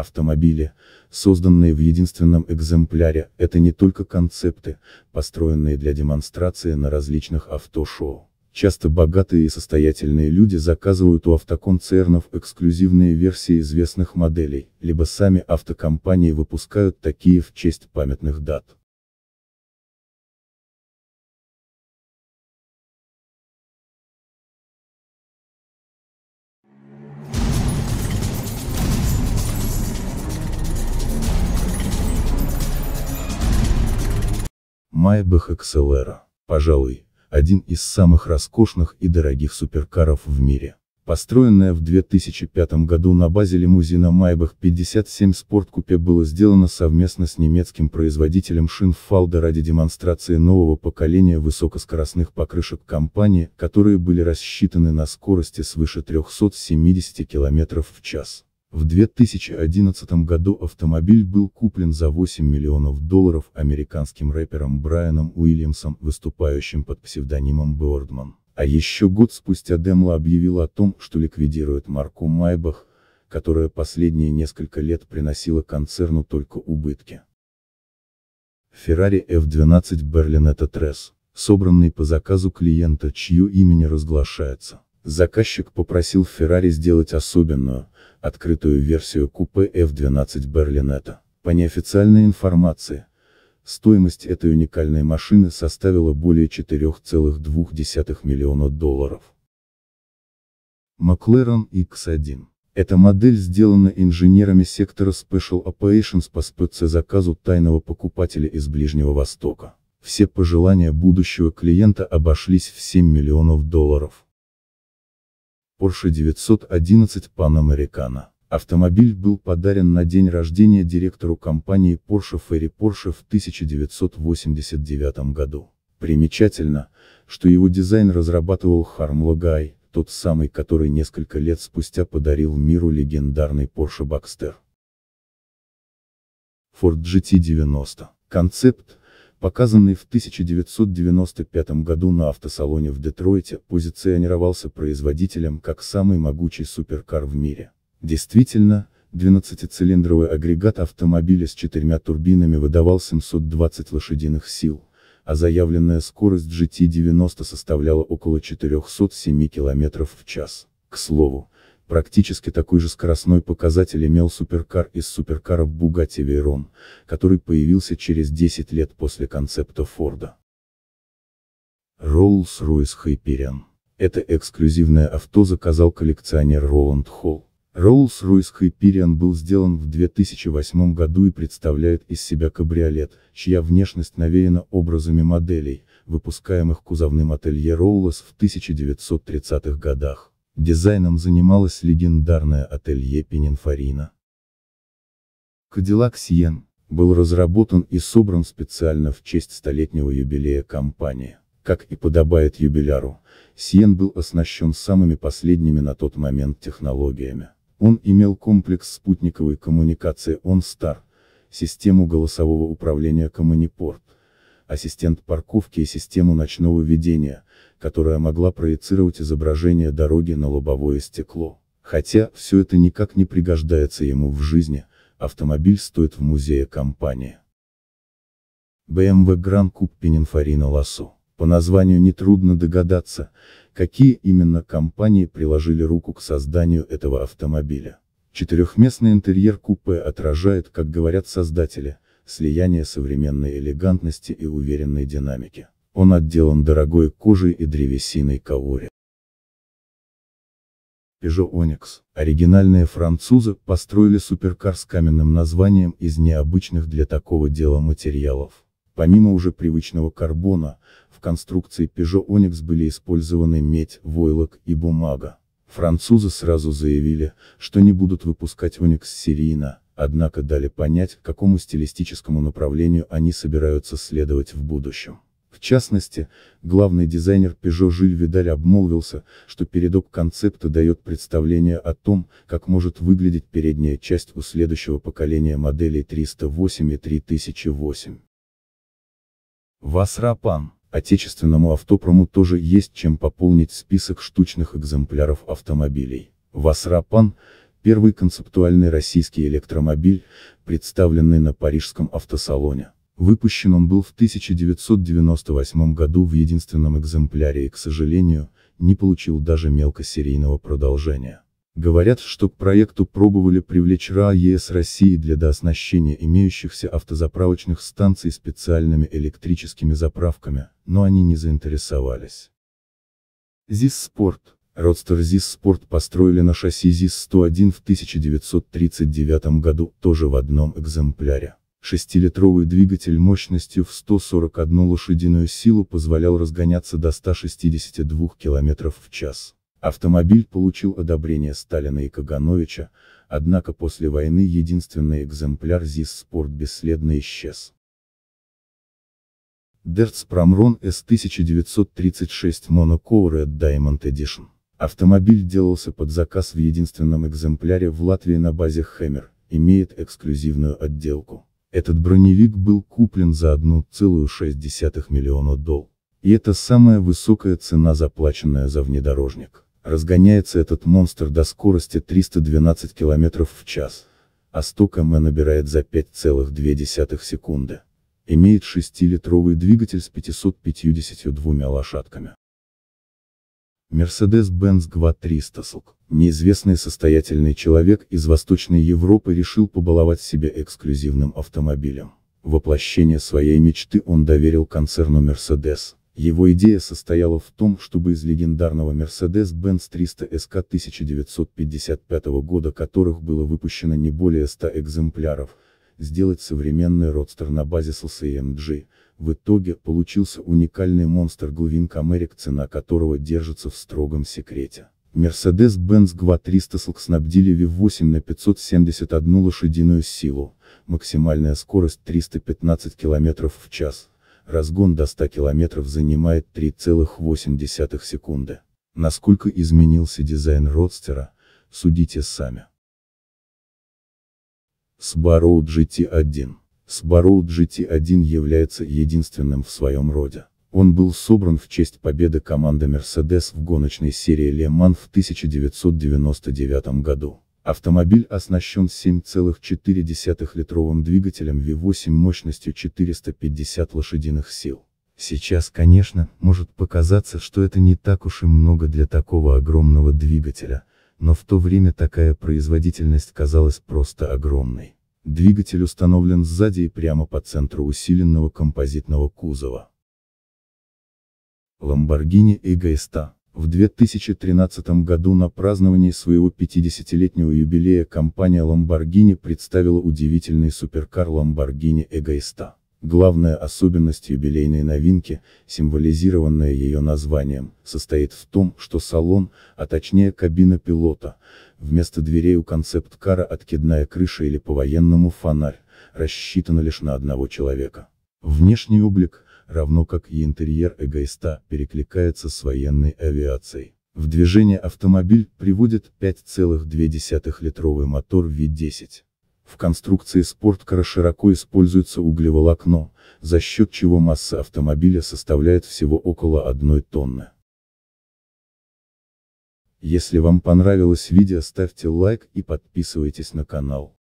Автомобили, созданные в единственном экземпляре, это не только концепты, построенные для демонстрации на различных автошоу. Часто богатые и состоятельные люди заказывают у автоконцернов эксклюзивные версии известных моделей, либо сами автокомпании выпускают такие в честь памятных дат. Мая BHXLR, пожалуй, один из самых роскошных и дорогих суперкаров в мире. Построенная в 2005 году на базе лимузина Maybach 57 спорткупе было сделано совместно с немецким производителем шин ради демонстрации нового поколения высокоскоростных покрышек компании, которые были рассчитаны на скорости свыше 370 км в час. В 2011 году автомобиль был куплен за 8 миллионов долларов американским рэпером Брайаном Уильямсом, выступающим под псевдонимом Бордман. А еще год спустя Демла объявил о том, что ликвидирует марку Майбах, которая последние несколько лет приносила концерну только убытки. Ferrari F12 Berlinetta Tres, собранный по заказу клиента, чье имя не разглашается. Заказчик попросил Ferrari сделать особенную, открытую версию купе F12 Berlinetta. По неофициальной информации, стоимость этой уникальной машины составила более 4,2 миллиона долларов. McLaren X1. Эта модель сделана инженерами сектора Special Operations по спецзаказу тайного покупателя из Ближнего Востока. Все пожелания будущего клиента обошлись в 7 миллионов долларов. Porsche 911 Pan Автомобиль был подарен на день рождения директору компании Porsche Ferry Porsche в 1989 году. Примечательно, что его дизайн разрабатывал Харм Гай, тот самый, который несколько лет спустя подарил миру легендарный Porsche Boxster. Ford GT90. Концепт, показанный в 1995 году на автосалоне в Детройте, позиционировался производителем как самый могучий суперкар в мире. Действительно, 12-цилиндровый агрегат автомобиля с четырьмя турбинами выдавал 720 лошадиных сил, а заявленная скорость GT90 составляла около 407 км в час. К слову, Практически такой же скоростной показатель имел суперкар из суперкаров Bugatti Veyron, который появился через 10 лет после концепта Форда. Rolls-Royce Hyperion. Это эксклюзивное авто заказал коллекционер Роланд Холл. Rolls-Royce Hyperion был сделан в 2008 году и представляет из себя кабриолет, чья внешность навеяна образами моделей, выпускаемых кузовным ателье Rolls в 1930-х годах. Дизайном занималось легендарное ателье Пенинфорина. Кадиллак Сиен был разработан и собран специально в честь столетнего юбилея компании. Как и подобает юбиляру, Сиен был оснащен самыми последними на тот момент технологиями. Он имел комплекс спутниковой коммуникации OnStar, систему голосового управления Коммунипорт, ассистент парковки и систему ночного видения, которая могла проецировать изображение дороги на лобовое стекло. Хотя, все это никак не пригождается ему в жизни, автомобиль стоит в музее компании. BMW Grand Coupe Pininfarina Lasso. По названию нетрудно догадаться, какие именно компании приложили руку к созданию этого автомобиля. Четырехместный интерьер купе отражает, как говорят создатели, слияние современной элегантности и уверенной динамики. Он отделан дорогой кожей и древесиной каори. Peugeot Onyx. оригинальные французы, построили суперкар с каменным названием из необычных для такого дела материалов. Помимо уже привычного карбона, в конструкции Peugeot Onyx были использованы медь, войлок и бумага. Французы сразу заявили, что не будут выпускать Onyx серийно, однако дали понять, какому стилистическому направлению они собираются следовать в будущем. В частности, главный дизайнер Peugeot Жиль Видаль обмолвился, что передок концепта дает представление о том, как может выглядеть передняя часть у следующего поколения моделей 308 и 3008. Васрапан. Отечественному автопрому тоже есть чем пополнить список штучных экземпляров автомобилей. Васрапан – Первый концептуальный российский электромобиль, представленный на парижском автосалоне. Выпущен он был в 1998 году в единственном экземпляре и, к сожалению, не получил даже мелкосерийного продолжения. Говорят, что к проекту пробовали привлечь РА России для дооснащения имеющихся автозаправочных станций специальными электрическими заправками, но они не заинтересовались. ЗИС Спорт Родстер ЗИС Спорт построили на шасси ЗИС-101 в 1939 году, тоже в одном экземпляре. Шестилитровый двигатель мощностью в 141 лошадиную силу позволял разгоняться до 162 км в час. Автомобиль получил одобрение Сталина и Кагановича, однако после войны единственный экземпляр ЗИС Спорт бесследно исчез. Дерцпромрон S1936 Monocore Diamond Edition Автомобиль делался под заказ в единственном экземпляре в Латвии на базе Хэмер, имеет эксклюзивную отделку. Этот броневик был куплен за 1,6 миллиона долларов. И это самая высокая цена, заплаченная за внедорожник. Разгоняется этот монстр до скорости 312 км в час, а 100 км набирает за 5,2 секунды. Имеет 6-литровый двигатель с 552 лошадками. Mercedes-Benz 2300 сук. Неизвестный состоятельный человек из Восточной Европы решил побаловать себя эксклюзивным автомобилем. Воплощение своей мечты он доверил концерну Mercedes. Его идея состояла в том, чтобы из легендарного Mercedes-Benz 300 SK 1955 года, которых было выпущено не более 100 экземпляров, сделать современный родстер на базе SLS AMG, в итоге, получился уникальный монстр Глвинг Америк, цена которого держится в строгом секрете. Mercedes-Benz GVA 300 SLK снабдили V8 на 571 лошадиную силу, максимальная скорость 315 км в час, разгон до 100 км занимает 3,8 секунды. Насколько изменился дизайн родстера, судите сами. Sbarrow GT1 Sbarrow GT1 является единственным в своем роде. Он был собран в честь победы команды Mercedes в гоночной серии Le Mans в 1999 году. Автомобиль оснащен 7,4-литровым двигателем V8 мощностью 450 лошадиных сил. Сейчас, конечно, может показаться, что это не так уж и много для такого огромного двигателя, но в то время такая производительность казалась просто огромной. Двигатель установлен сзади и прямо по центру усиленного композитного кузова. Lamborghini Egoista. В 2013 году на праздновании своего 50-летнего юбилея компания Lamborghini представила удивительный суперкар Lamborghini Egoista. Главная особенность юбилейной новинки, символизированная ее названием, состоит в том, что салон, а точнее кабина пилота, Вместо дверей у концепт-кара откидная крыша или по-военному фонарь, рассчитана лишь на одного человека. Внешний облик, равно как и интерьер эгоиста, перекликается с военной авиацией. В движение автомобиль приводит 5,2-литровый мотор V10. В конструкции спорткара широко используется углеволокно, за счет чего масса автомобиля составляет всего около 1 тонны. Если вам понравилось видео ставьте лайк и подписывайтесь на канал.